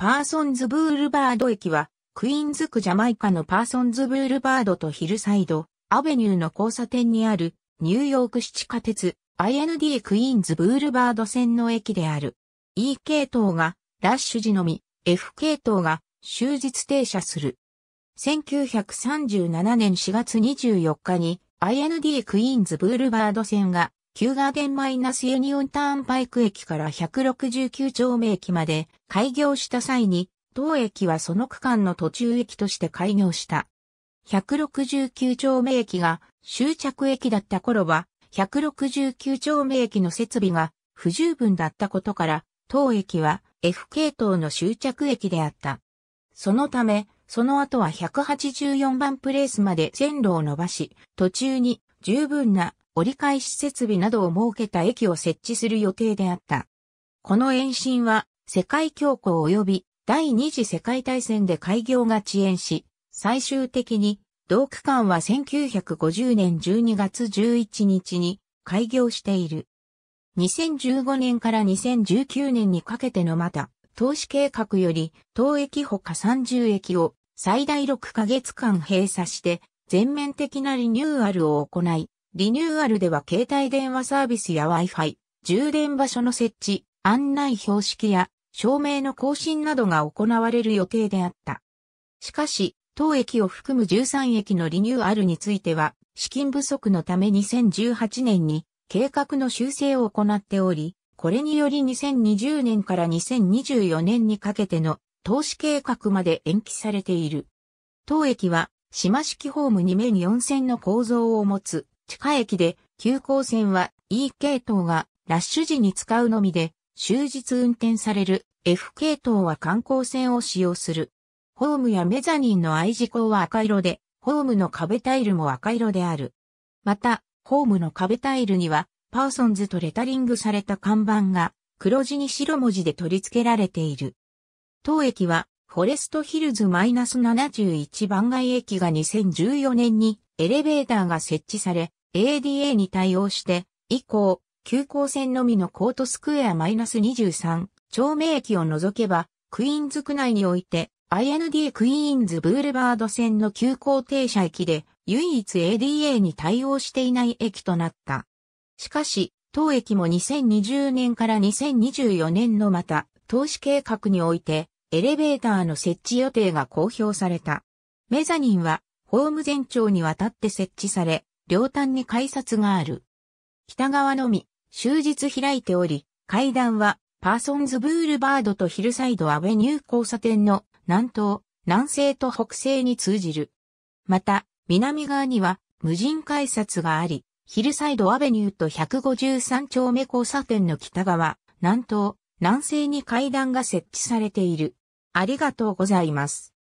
パーソンズブールバード駅は、クイーンズ区ジャマイカのパーソンズブールバードとヒルサイド、アベニューの交差点にある、ニューヨーク市地下鉄、IND クイーンズブールバード線の駅である。E 系統が、ラッシュ時のみ、F 系統が、終日停車する。1937年4月24日に、IND クイーンズブールバード線が、旧ガーデンマイナスユニオンターンパイク駅から169丁目駅まで開業した際に、当駅はその区間の途中駅として開業した。169丁目駅が終着駅だった頃は、169丁目駅の設備が不十分だったことから、当駅は F 系統の終着駅であった。そのため、その後は184番プレースまで線路を伸ばし、途中に十分な折り返し設備などを設けた駅を設置する予定であった。この延伸は、世界恐慌及び第二次世界大戦で開業が遅延し、最終的に同区間は1950年12月11日に開業している。2015年から2019年にかけてのまた、投資計画より、当駅ほか30駅を最大6ヶ月間閉鎖して、全面的なリニューアルを行い、リニューアルでは携帯電話サービスや Wi-Fi、充電場所の設置、案内標識や照明の更新などが行われる予定であった。しかし、当駅を含む13駅のリニューアルについては、資金不足のため2018年に計画の修正を行っており、これにより2020年から2024年にかけての投資計画まで延期されている。当駅は、島式ホーム2面4線の構造を持つ地下駅で、急行線は E 系統がラッシュ時に使うのみで、終日運転される F 系統は観光線を使用する。ホームやメザニンの愛事項は赤色で、ホームの壁タイルも赤色である。また、ホームの壁タイルには、パーソンズとレタリングされた看板が、黒字に白文字で取り付けられている。当駅は、フォレストヒルズ -71 番街駅が2014年にエレベーターが設置され、ADA に対応して、以降、急行線のみのコートスクエア -23 町名駅を除けば、クイーンズ区内において、IND クイーンズブールバード線の急行停車駅で、唯一 ADA に対応していない駅となった。しかし、当駅も2020年から2024年のまた、投資計画において、エレベーターの設置予定が公表された。メザニンは、ホーム全長にわたって設置され、両端に改札がある。北側のみ、終日開いており、階段は、パーソンズブールバードとヒルサイドアベニュー交差点の南東、南西と北西に通じる。また、南側には無人改札があり、ヒルサイドアベニューと153丁目交差点の北側、南東、南西に階段が設置されている。ありがとうございます。